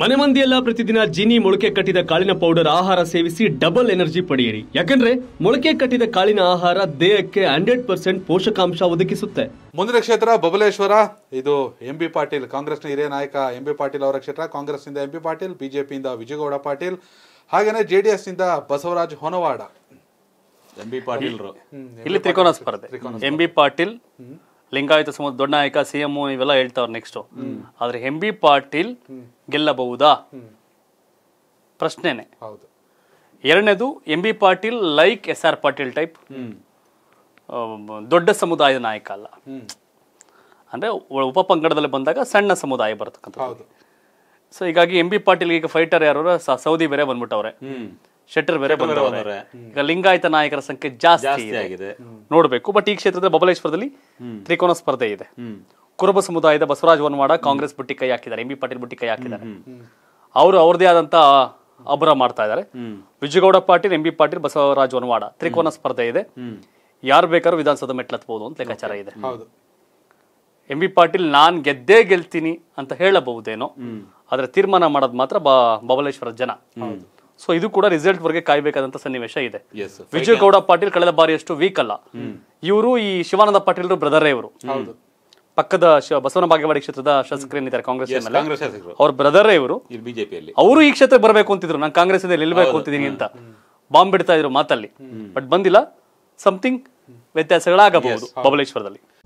ಮನೆ ಮಂದಿಯೆಲ್ಲ ಪ್ರತಿದಿನ ಜೀನಿ ಮೊಳಕೆ ಕಟ್ಟಿದ ಕಾಳಿನ ಪೌಡರ್ ಆಹಾರ ಸೇವಿಸಿ ಡಬಲ್ ಎನರ್ಜಿ ಪಡೆಯಿರಿ ಯಾಕಂದ್ರೆ ಮೊಳಕೆ ಕಟ್ಟಿದ ಕಾಳಿನ ಆಹಾರ ದೇಹಕ್ಕೆ ಹಂಡ್ರೆಡ್ ಪರ್ಸೆಂಟ್ ಪೋಷಕಾಂಶ ಒದಗಿಸುತ್ತೆ ಮುಂದಿನ ಕ್ಷೇತ್ರ ಬಬಲೇಶ್ವರ ಇದು ಎಂ ಬಿ ಪಾಟೀಲ್ ಕಾಂಗ್ರೆಸ್ನ ಹಿರಿಯ ನಾಯಕ ಎಂ ಬಿ ಪಾಟೀಲ್ ಅವರ ಕ್ಷೇತ್ರ ಕಾಂಗ್ರೆಸ್ನಿಂದ ಎಂ ಬಿ ಪಾಟೀಲ್ ಬಿಜೆಪಿಯಿಂದ ವಿಜಯಗೌಡ ಪಾಟೀಲ್ ಹಾಗೇನೆ J D Basavaraj Honavada M B Patil ಇಲ್ಲಿ ತ್ರಿಕೋನ ಸ್ಪರ್ಧೆ ಎಂ ಬಿ ಪಾಟೀಲ್ ಲಿಂಗಾಯತ ಸಮುದ ದೊಡ್ಡ ನಾಯಕ ಸಿ ಎಂ ಇವೆಲ್ಲ ಹೇಳ್ತಾವ್ರೆ ನೆಕ್ಸ್ಟ್ ಆದ್ರೆ ಎಂ ಬಿ ಪಾಟೀಲ್ ಗೆಲ್ಲಬಹುದಾ ಪ್ರಶ್ನೆನೆ ಎರಡನೇದು M B Patil like S R Patil type ದೊಡ್ಡ ಸಮುದಾಯದ ನಾಯಕ ಅಲ್ಲ ಅಂದ್ರೆ ಉಪ ಪಂಗಡದಲ್ಲಿ ಬಂದಾಗ ಸಣ್ಣ ಸಮುದಾಯ ಬರ್ತಕ್ಕಂಥ ಸೊ ಹೀಗಾಗಿ ಎಂ ಬಿ ಪಾಟೀಲ್ ಈಗ ಫೈಟರ್ ಯಾರು ಸೌದಿ ಬೇರೆ ಬಂದ್ಬಿಟ್ಟವ್ರೆ ಶೆಟ್ಟರ್ ಬೇರೆ ಈಗ ಲಿಂಗಾಯತ ನಾಯಕರ ಸಂಖ್ಯೆ ಜಾಸ್ತಿ ಆಗಿದೆ ನೋಡಬೇಕು ಬಟ್ ಈ ಕ್ಷೇತ್ರದ ಬಬಲೇಶ್ವರದಲ್ಲಿ ತ್ರಿಕೋನ ಸ್ಪರ್ಧೆ ಇದೆ ಕುರುಬ ಸಮುದಾಯದ ಬಸವರಾಜ್ ವನ್ವಾಡ ಕಾಂಗ್ರೆಸ್ ಬುಟ್ಟಿ ಕೈ ಹಾಕಿದ್ದಾರೆ ಎಂ ಬಿ ಪಾಟೀಲ್ ಬುಟ್ಟಿ ಕೈ ಹಾಕಿದ್ದಾರೆ ಅವರು ಅವರದೇ ಆದಂತ ಅಬ್ರ ಮಾಡ್ತಾ ಇದಾರೆ ವಿಜಯಗೌಡ ಪಾಟೀಲ್ ಎಂ ಬಿ ಪಾಟೀಲ್ ಬಸವರಾಜ್ ವನವಾಡ ತ್ರಿಕೋನ ಸ್ಪರ್ಧೆ ಇದೆ ಯಾರು ಬೇಕಾದ್ರೂ ವಿಧಾನಸೌಧ ಮೆಟ್ಲತ್ಬಹುದು ಅಂತ ಲೆಕ್ಕಾಚಾರ ಇದೆ ಎಂ ಬಿ ಪಾಟೀಲ್ ನಾನ್ ಗೆದ್ದೇ ಗೆಲ್ತೀನಿ ಅಂತ ಹೇಳಬಹುದೇನೋ ಆದ್ರೆ ತೀರ್ಮಾನ ಮಾಡೋದು ಮಾತ್ರ ಬಬಲೇಶ್ವರ ಜನ ಸೊ ಇದು ಕೂಡ ರಿಸಲ್ಟ್ ವರೆಗೆ ಕಾಯಬೇಕಾದಂತ ಸನ್ನಿವೇಶ ಇದೆ ವಿಜಯ್ ಗೌಡ ಪಾಟೀಲ್ ಕಳೆದ ಬಾರಿ ಅಷ್ಟು ವೀಕ್ ಅಲ್ಲ ಇವರು ಈ ಶಿವಾನಂದ ಪಾಟೀಲ್ ಬ್ರದರೇ ಇವರು ಪಕ್ಕದ ಬಸವನ ಬಾಗೇವಾಡಿ ಕ್ಷೇತ್ರದ ಶಾಸಕರೇನಿದ್ದಾರೆ ಕಾಂಗ್ರೆಸ್ ಅವ್ರ ಬ್ರದರ್ ಇವರು ಬಿಜೆಪಿಯಲ್ಲಿ ಅವರು ಈ ಕ್ಷೇತ್ರಕ್ಕೆ ಬರಬೇಕು ಅಂತಿದ್ರು ನಾನು ಕಾಂಗ್ರೆಸ್ ಇಂದ ನಿಲ್ಬೇಕು ಅಂತಿದ್ದೀನಿ ಅಂತ ಬಾಂಬ್ ಬಿಡ್ತಾ ಇದ್ರು ಮಾತಲ್ಲಿ ಬಟ್ ಬಂದಿಲ್ಲ ಸಮಥಿಂಗ್ ವ್ಯತ್ಯಾಸಗಳಾಗಬಹುದು ಬಬಲೇಶ್ವರದಲ್ಲಿ